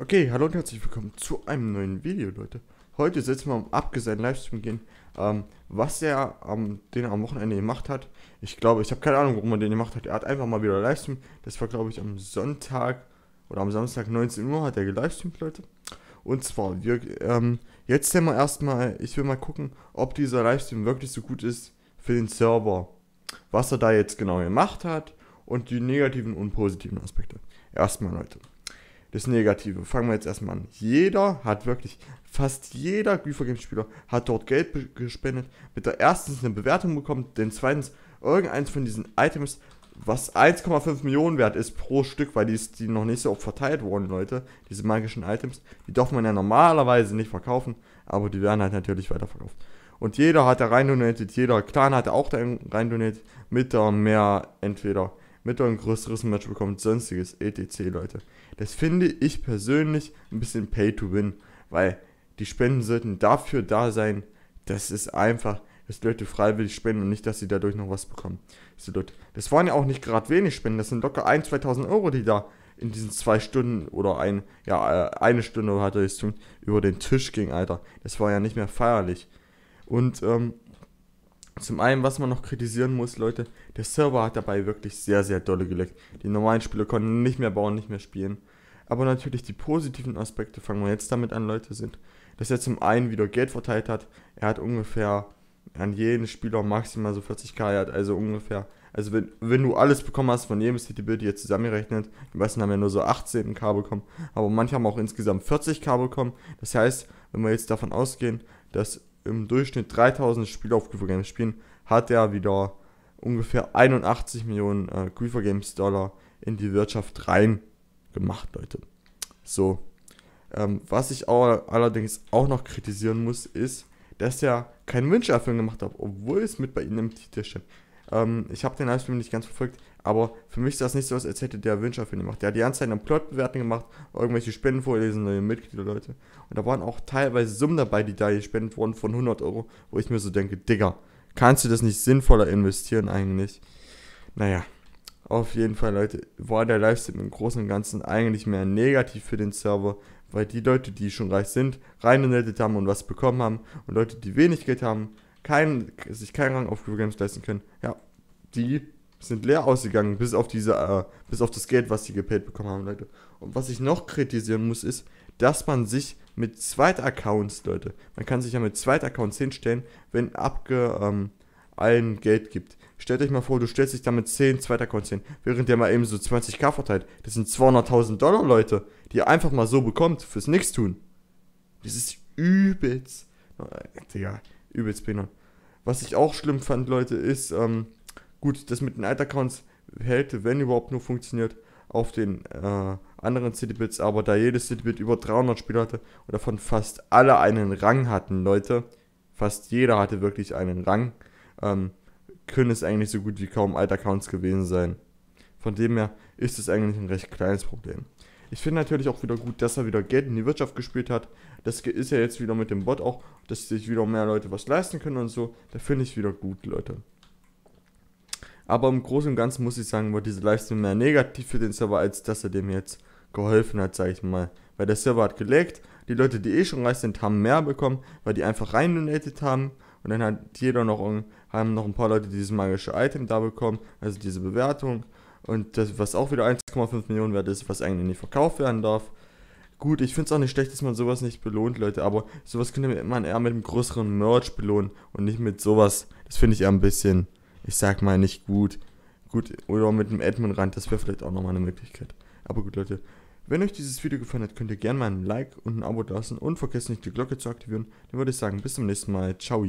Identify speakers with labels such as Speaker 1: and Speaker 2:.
Speaker 1: Okay, hallo und herzlich willkommen zu einem neuen Video, Leute. Heute setzen wir um abgesehen Livestream gehen, ähm, was er ähm, den am Wochenende gemacht hat. Ich glaube, ich habe keine Ahnung, warum er den gemacht hat. Er hat einfach mal wieder Livestream. Das war, glaube ich, am Sonntag oder am Samstag 19 Uhr hat er gelivestreamt, Leute. Und zwar, wir, ähm, jetzt sehen wir erstmal, ich will mal gucken, ob dieser Livestream wirklich so gut ist für den Server. Was er da jetzt genau gemacht hat und die negativen und positiven Aspekte. Erstmal, Leute das Negative. Fangen wir jetzt erstmal an. Jeder hat wirklich, fast jeder Griefer Games Spieler hat dort Geld gespendet, mit der erstens eine Bewertung bekommen, denn zweitens irgendeins von diesen Items, was 1,5 Millionen wert ist pro Stück, weil die, ist, die noch nicht so oft verteilt wurden, Leute. Diese magischen Items, die darf man ja normalerweise nicht verkaufen, aber die werden halt natürlich weiterverkauft. Und jeder hat da rein donated, jeder Clan hat auch da rein donated, mit der mehr entweder mit ein größeres Match bekommt, sonstiges, etc. Leute. Das finde ich persönlich ein bisschen Pay to Win, weil die Spenden sollten dafür da sein, dass es einfach, dass Leute freiwillig spenden und nicht, dass sie dadurch noch was bekommen. das waren ja auch nicht gerade wenig Spenden, das sind locker 1, 2000 Euro, die da in diesen zwei Stunden oder ein, ja, äh, eine Stunde ich es jetzt über den Tisch ging, Alter. Das war ja nicht mehr feierlich. Und ähm, zum einen, was man noch kritisieren muss, Leute, der Server hat dabei wirklich sehr, sehr dolle geleckt. Die normalen Spieler konnten nicht mehr bauen, nicht mehr spielen. Aber natürlich die positiven Aspekte, fangen wir jetzt damit an, Leute, sind, dass er zum einen wieder Geld verteilt hat. Er hat ungefähr an jeden Spieler maximal so 40k, er hat also ungefähr, also wenn, wenn du alles bekommen hast von jedem City Build, die jetzt zusammengerechnet, die meisten haben ja nur so 18k bekommen, aber manche haben auch insgesamt 40k bekommen. Das heißt, wenn wir jetzt davon ausgehen, dass im Durchschnitt 3000 auf Spielaufrufe Games spielen, hat er wieder ungefähr 81 Millionen äh, Griefer Games Dollar in die Wirtschaft rein gemacht, Leute. So. Ähm, was ich auch, allerdings auch noch kritisieren muss, ist, dass er keinen Wünscherfüllung gemacht hat, obwohl es mit bei ihnen im Titel steht. Ähm, ich habe den Livestream nicht ganz verfolgt, aber für mich sah es nicht so aus, als hätte der Wünsche ihn gemacht. Der hat die ganze Zeit eine Plotbewertung gemacht, irgendwelche Spenden vorlesen, neue Mitglieder, Leute. Und da waren auch teilweise Summen dabei, die da gespendet wurden von 100 Euro, wo ich mir so denke, Digga, kannst du das nicht sinnvoller investieren eigentlich? Naja, auf jeden Fall, Leute, war der Livestream im Großen und Ganzen eigentlich mehr negativ für den Server, weil die Leute, die schon reich sind, rein haben und was bekommen haben und Leute, die wenig Geld haben, kein, sich keinen Rang auf Google Games leisten können, ja, die sind leer ausgegangen, bis auf diese, äh, bis auf das Geld, was sie gepaid bekommen haben, Leute. Und was ich noch kritisieren muss, ist, dass man sich mit Zweitaccounts, Leute, man kann sich ja mit Zweitaccounts hinstellen, wenn abge, ähm, allen Geld gibt. Stellt euch mal vor, du stellst dich damit 10 Zweitaccounts hin, während der mal eben so 20k verteilt. Das sind 200.000 Dollar, Leute, die ihr einfach mal so bekommt, fürs Nix tun. Das ist übelst. Digga, Übelst behindert. Was ich auch schlimm fand, Leute, ist, ähm, gut, das mit den Alt-Accounts hätte, wenn überhaupt, nur funktioniert auf den äh, anderen Citybits, aber da jedes Citybit über 300 Spieler hatte und davon fast alle einen Rang hatten, Leute, fast jeder hatte wirklich einen Rang, ähm, können es eigentlich so gut wie kaum Alt-Accounts gewesen sein. Von dem her ist es eigentlich ein recht kleines Problem. Ich finde natürlich auch wieder gut, dass er wieder Geld in die Wirtschaft gespielt hat. Das ist ja jetzt wieder mit dem Bot auch, dass sich wieder mehr Leute was leisten können und so. Da finde ich wieder gut, Leute. Aber im Großen und Ganzen muss ich sagen, war diese Leistung mehr negativ für den Server, als dass er dem jetzt geholfen hat, sage ich mal. Weil der Server hat gelegt, die Leute, die eh schon reich sind, haben mehr bekommen, weil die einfach rein donated haben. Und dann hat jeder noch, haben noch ein paar Leute dieses magische Item da bekommen, also diese Bewertung. Und das, was auch wieder 1,5 Millionen wert ist, was eigentlich nicht verkauft werden darf. Gut, ich finde es auch nicht schlecht, dass man sowas nicht belohnt, Leute, aber sowas könnte man eher mit einem größeren Merch belohnen und nicht mit sowas. Das finde ich eher ein bisschen, ich sag mal, nicht gut. Gut, oder mit einem Admin-Rand, das wäre vielleicht auch nochmal eine Möglichkeit. Aber gut, Leute, wenn euch dieses Video gefallen hat, könnt ihr gerne mal ein Like und ein Abo lassen und vergesst nicht die Glocke zu aktivieren. Dann würde ich sagen, bis zum nächsten Mal. Ciao.